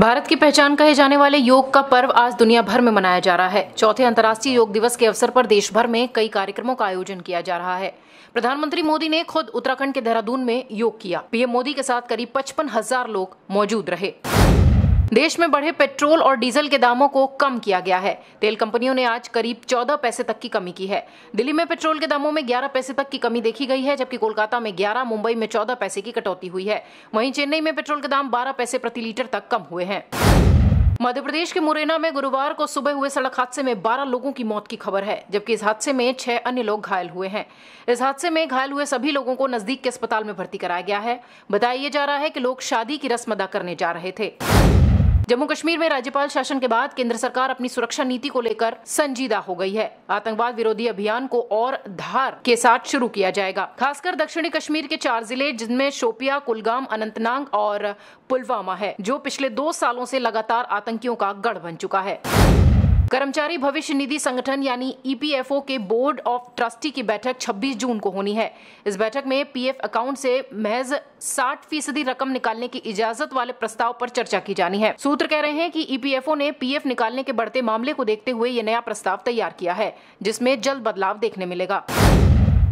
भारत की पहचान कहे जाने वाले योग का पर्व आज दुनिया भर में मनाया जा रहा है चौथे अंतर्राष्ट्रीय योग दिवस के अवसर पर देश भर में कई कार्यक्रमों का आयोजन किया जा रहा है प्रधानमंत्री मोदी ने खुद उत्तराखंड के देहरादून में योग किया पीएम मोदी के साथ करीब पचपन हजार लोग मौजूद रहे देश में बढ़े पेट्रोल और डीजल के दामों को कम किया गया है तेल कंपनियों ने आज करीब 14 पैसे तक की कमी की है दिल्ली में पेट्रोल के दामों में 11 पैसे तक की कमी देखी गई है जबकि कोलकाता में 11, मुंबई में 14 पैसे की कटौती हुई है वहीं चेन्नई में पेट्रोल के दाम 12 पैसे प्रति लीटर तक कम हुए हैं मध्य प्रदेश के मुरैना में गुरुवार को सुबह हुए सड़क हादसे में 12 लोगों की मौत की खबर है जबकि इस हादसे में छह अन्य लोग घायल हुए हैं इस हादसे में घायल हुए सभी लोगों को नजदीक के अस्पताल में भर्ती कराया गया है बताया जा रहा है कि लोग शादी की रस्म अदा करने जा रहे थे जम्मू कश्मीर में राज्यपाल शासन के बाद केंद्र सरकार अपनी सुरक्षा नीति को लेकर संजीदा हो गई है आतंकवाद विरोधी अभियान को और धार के साथ शुरू किया जाएगा खासकर दक्षिणी कश्मीर के चार जिले जिनमें शोपिया कुलगाम अनंतनाग और पुलवामा है जो पिछले दो सालों से लगातार आतंकियों का गढ़ बन चुका है कर्मचारी भविष्य निधि संगठन यानी ईपीएफओ e के बोर्ड ऑफ ट्रस्टी की बैठक 26 जून को होनी है इस बैठक में पीएफ अकाउंट से महज 60 फीसदी रकम निकालने की इजाजत वाले प्रस्ताव पर चर्चा की जानी है सूत्र कह रहे हैं कि ईपीएफओ e ने पीएफ निकालने के बढ़ते मामले को देखते हुए ये नया प्रस्ताव तैयार किया है जिसमें जल्द बदलाव देखने मिलेगा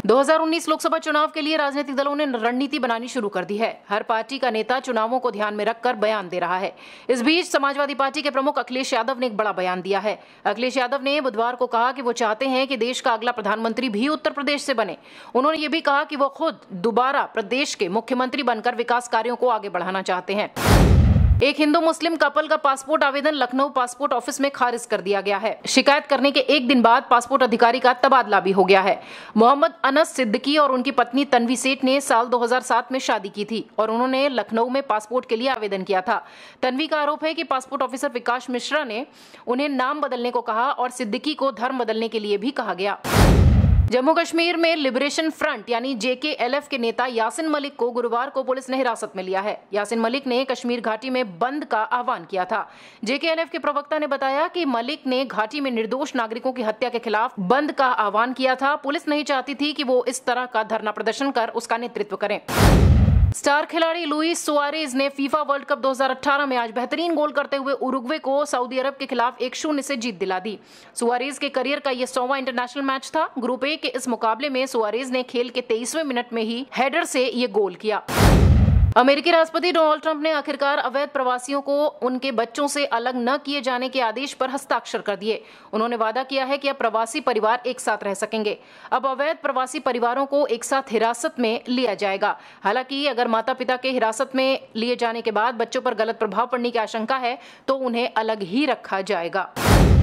2019 लोकसभा चुनाव के लिए राजनीतिक दलों ने रणनीति बनानी शुरू कर दी है हर पार्टी का नेता चुनावों को ध्यान में रखकर बयान दे रहा है इस बीच समाजवादी पार्टी के प्रमुख अखिलेश यादव ने एक बड़ा बयान दिया है अखिलेश यादव ने बुधवार को कहा कि वो चाहते हैं कि देश का अगला प्रधानमंत्री भी उत्तर प्रदेश से बने उन्होंने ये भी कहा कि वो खुद दोबारा प्रदेश के मुख्यमंत्री बनकर विकास कार्यो को आगे बढ़ाना चाहते हैं एक हिंदू मुस्लिम कपल का पासपोर्ट आवेदन लखनऊ पासपोर्ट ऑफिस में खारिज कर दिया गया है शिकायत करने के एक दिन बाद पासपोर्ट अधिकारी का तबादला भी हो गया है मोहम्मद अनस सिद्दकी और उनकी पत्नी तनवी सेठ ने साल 2007 में शादी की थी और उन्होंने लखनऊ में पासपोर्ट के लिए आवेदन किया था तनवी का आरोप है की पासपोर्ट ऑफिसर विकास मिश्रा ने उन्हें नाम बदलने को कहा और सिद्दीकी को धर्म बदलने के लिए भी कहा गया जम्मू कश्मीर में लिबरेशन फ्रंट यानी जेके के नेता यासिन मलिक को गुरुवार को पुलिस ने हिरासत में लिया है यासिन मलिक ने कश्मीर घाटी में बंद का आह्वान किया था जेके के प्रवक्ता ने बताया कि मलिक ने घाटी में निर्दोष नागरिकों की हत्या के खिलाफ बंद का आह्वान किया था पुलिस नहीं चाहती थी कि वो इस तरह का धरना प्रदर्शन कर उसका नेतृत्व करें स्टार खिलाड़ी लुइस सुआरेज ने फीफा वर्ल्ड कप 2018 में आज बेहतरीन गोल करते हुए उरुग्वे को सऊदी अरब के खिलाफ एक शून्य से जीत दिला दी सुआरेज के करियर का यह सौवा इंटरनेशनल मैच था ग्रुप ए के इस मुकाबले में सुआरेज ने खेल के तेईसवें मिनट में ही हेडर से ये गोल किया अमेरिकी राष्ट्रपति डोनाल्ड ट्रंप ने आखिरकार अवैध प्रवासियों को उनके बच्चों से अलग न किए जाने के आदेश पर हस्ताक्षर कर दिए उन्होंने वादा किया है कि अब प्रवासी परिवार एक साथ रह सकेंगे अब अवैध प्रवासी परिवारों को एक साथ हिरासत में लिया जाएगा हालांकि अगर माता पिता के हिरासत में लिए जाने के बाद बच्चों पर गलत प्रभाव पड़ने की आशंका है तो उन्हें अलग ही रखा जाएगा